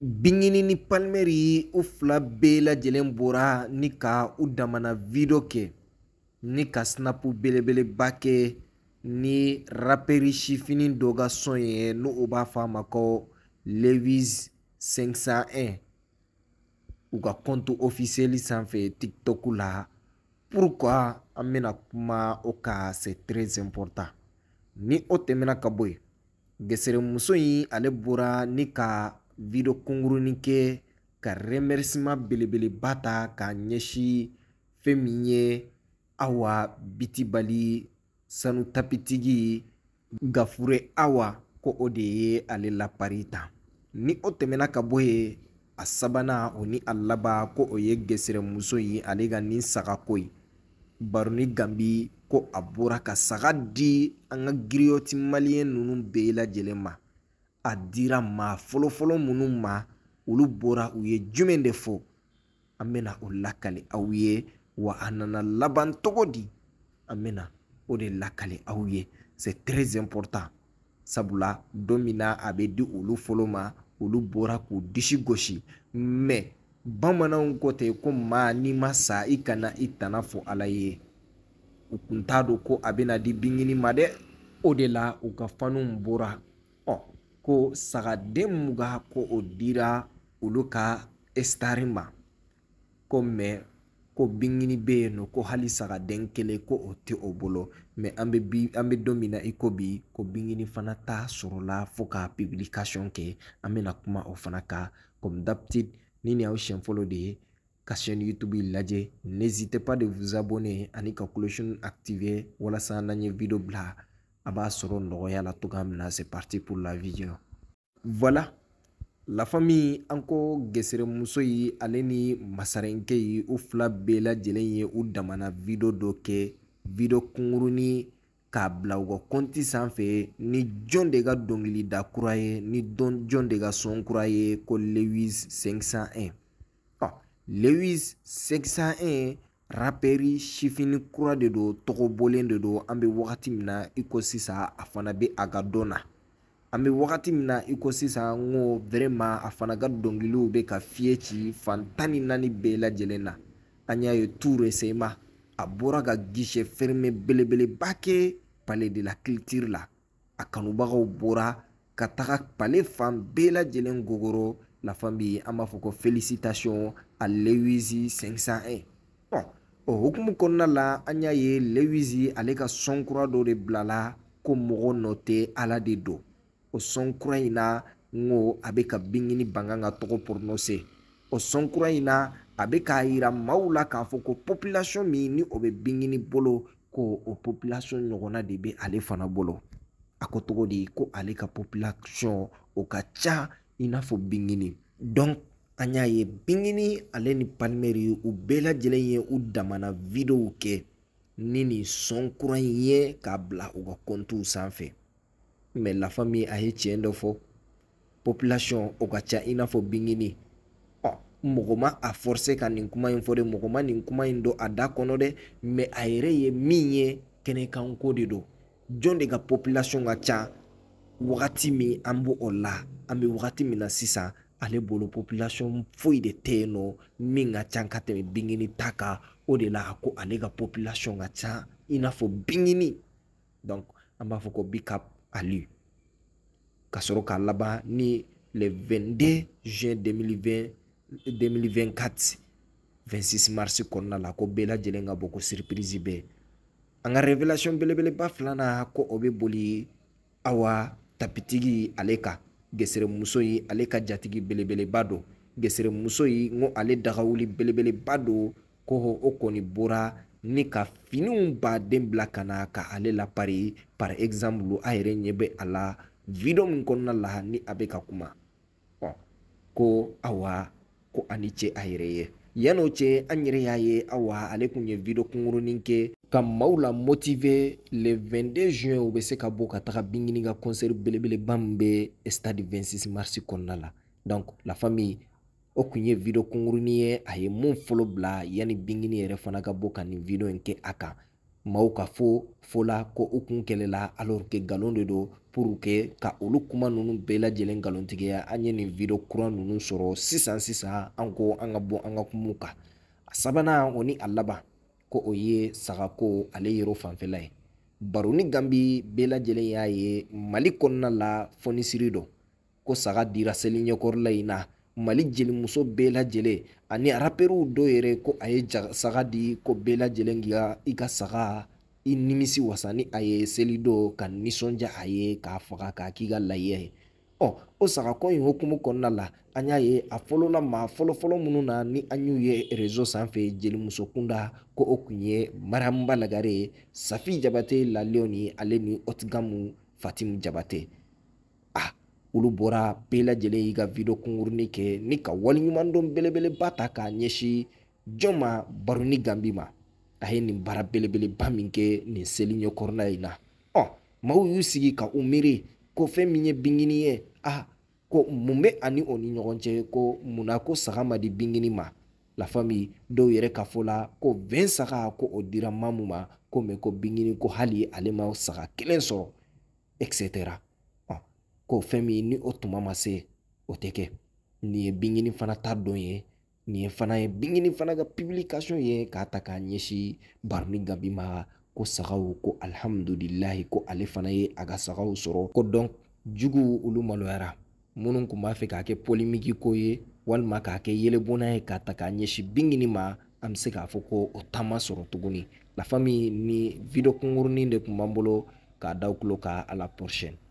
binkini ni palmɛri u fila bɛɛ lajɛlen bɔra ni ka u damana video kɛ ni ka snapu belebeleba kɛ ni rapɛri sifini dɔ ka sɔn ye n'o o b'a fɔ a ma ko levis 501 u ka kɔntu ofisiyɛli sanfɛ tiktok la pourquoi an bɛna kuma o kan c'est très important ni o tɛmɛna ka bɔ yen gɛsɛrɛmuso in ale bɔra ni ka video kunkurunin kɛ ka remerciement belebeleba ta k'a ɲɛsin fɛn min ye awa bitibali sanu tapitigi gafure awa ko o de ye ale lapari ta ni o tɛmɛna ka bɔ yen a sabanan o ni a laban ko o ye gɛsɛrɛmuso ye ale ka nin sagako ye baroni ganbi ko a bɔra ka saga di an ka giriyɔti maliyɛn ninnu bɛɛ lajɛlen ma a dira maa fɔlɔfɔlɔ minnu ma olu bɔra u ye jumɛn de fɔ an bɛna o lakali aw ye wa a nana laban cogo di an bɛna o de lakali aw ye c'est très important sabula don min na a bɛ di olu fɔlɔ ma olu bɔra k'u disi gosi mɛ bamananw ko ten ko maa n'i ma sa i kana i tana fɔ ala ye u kun t'a dɔn ko a bɛna di binkini ma dɛ o de la u ka faniw bɔra ko sagaden mu ka ko o dira olu ka estari ma ko mɛ ko binkini bɛ yen nɔ ko hali sagaden kelen ko o tɛ o bolo mɛ an bɛ bi an bɛ don min na i ko bi ko binkini fana ta sɔrɔla fo ka publication kɛ an bɛna kuma o fana kan comme d'habitude ni nin y'aw siɲɛ fɔlɔ de ye ka chaîne YouTube lajɛ n'hésitez pas de vous abonner ani ka cloche activer walasa n'an ye video bila a b'a sɔrɔ nɔgɔya la togoya min na c'est parti pour la vidéo voilà la famille an ko geseremuso ye ale ni masarenkɛ ye u fila bɛɛ lajɛlen ye u damana video dɔ kɛ video kungurunin k'a bila u ka kɔnti sanfɛ ni jɔn de ka dɔnkilida kura ye ni dɔn jɔn de ka sɔn kura ye ko lewis 501 ɔ lewis 501 rapɛri sifini kura de don tɔgɔbɔlen de don an bɛ wagati min na i ko sisan a fana bɛ a ka dɔn na an bɛ wagati min na i ko sisan n ko vraiment a fana ka dɔnkiliw bɛ ka fiɲɛ ci fan tan ni naani bɛɛ lajɛlen na an y'a ye toure sema a bɔra ka guichet fermé belebeleba kɛ palais de la culture la a kanubagaw bɔra ka taga palais fan bɛɛ lajɛlen gogoro la fan bi an b'a fɔ ko félicitation à lewisi 501 o hukumu kɔnɔna la an y'a ye lewisi ale ka sɔn kura dɔ de bilala ko mɔgɔ nɔ tɛ ala de don o sɔn kura in na n ko a bɛ ka binkini bangan ka tɔgɔ proronose o sɔn kura in na a bɛ k'a yira maaw la k'a fɔ ko population min ni o bɛ binkini bolo ko o population ɲɔgɔnna de bɛ ale fana bolo a ko cogo di ko ale ka population o ka ca i n'a fɔ binkini donc an y'a ye bingini ale ni palimɛri u bɛɛ lajɛlen ye u damana videow kɛ ni nin sɔn kura in ye k'a bila u ka kɔntuw sanfɛ mɛ lafa min a ye tiɲɛ dɔ fɔ population o ka ca i n'a fɔ bingini ɔ mɔgɔ ma a forcer ka nin kuma in fɔ dɛ mɔgɔ ma nin kuma in don a da kɔnɔ dɛ mɛ a yɛrɛ ye min ye kɛnɛkanko de don jɔn de ka population ka ca wagati min an b'o o la an bɛ wagati min na sisan ale bolo population foyi de tɛ yen nɔ min ka ca ka tɛmɛ bingini ta kan o de la ko ale ka population ka ca i n'a fɔ bingini donc an b'a fɔ ko bicap ali ka sɔrɔ k'a laban ni le 22 juin 2020 2024 26 mars kɔnɔna la ko bɛɛ lajɛlen ka bɔ ko surprise bɛ an ka révélation belebeleba filanan ko o bɛ boli awa tapitigi ale kan geseremuso ye ale ka jatigi belebeleba don geseremuso ye n ko ale dagawuli belebeleba don ko o kɔni bɔra ni ka finiw baden bila ka na ka ale lapari par exemple a yɛrɛ ɲɛ bɛ a la video min kɔnɔna la ni a bɛ ka kuma ko awa ko ani ce a yɛrɛ ye yan'o cɛ an yɛrɛ y'a ye awa ale kun ye video kungurunin kɛ ka maw la motive le 22 juin u be se ka bɔ ka taga bingini ka concert belebeleba min be stade 26 mars kɔnɔna la donk la famille o kun ye video kungurunin ye a ye mun folo bila yani bingini yɛrɛ fana ka bɔ ka nin video in kɛ a kan maaw ka fo fɔla ko u kun kɛlɛla alors que nkalon de don pour que ka olu kuma ninnu bɛɛ lajɛlen nkalontigiya an ye nin video kura ninnu sɔrɔ sisan sisan an ko an ka bɔ an ka kumaw kan a sabanan o ni a laban ko o ye sagako ale yɔrɔ fanfɛla ye baro ni ganbi bɛɛ lajɛlen y'a ye mali kɔnɔna la fɔnisiri dɔ ko saga dira seli ɲɛkɔrɔla in na mali jelimuso bɛɛ lajɛlen ani rapɛriw dɔ yɛrɛ ko a ye saga di ko bɛɛ lajɛlen k'i ka i ka saga i nimisi wasa ni a ye seli dɔ ka nisɔndiya a ye k'a faga k'a k'i ka layiya ye ɔ o sagako in hokumu kɔnɔna la an y'a ye a fɔlɔla maa fɔlɔfɔlɔ minnu na ni an y'u ye rezo sanfɛ jelimuso kunda ko o kun ye mariamuba lagare ye safi jabate lalew ni ale ni ɔtigamu fatimu jabate a ah, olu bɔra bɛɛ lajɛlen y'i ka video kunkurunin kɛ ni ka waleɲumandon belebeleba ta k'a ɲɛsin jɔn ma baroni ganbi ma a ye nin baara belebeleba min kɛ nin seli ɲɛkɔrɔla in na ɔ maaw y'u sigi ka u miiri ko fɛn min ye bingini ye a ko mun bɛ ani o ni ɲɔgɔn cɛ ko munna ko saga ma di bingini ma la famille dɔw yɛrɛ ka fɔ la ko bɛn saga ko o dira mamu ma ko mɛ ko bingini ko hali ale ma saga kelen sɔrɔ etc ko fɛn min ni o tuma ma se o tɛ kɛ nin ye binɲini fana ta dɔn ye nin ye fana ye binɲini fana ka pibilikasiɔn ye k'a ta k'a ɲɛsi barini gabi ma ko sagaw ko alihamudulilahi ko ale fana ye a ka sagaw sɔrɔ ko dɔn jugu olu maloyara minnu kun b'a fɛ k'a kɛ polimiki ko ye walima k'a kɛ yelebonna ye k'a ta k'a ɲɛsin binɲini ma an be se k'a fɔ ko o taama sɔrɔ tuguni lafa min ni video kungurunin de kun b'an bolo k'a daw tulo ka ala porsiɛne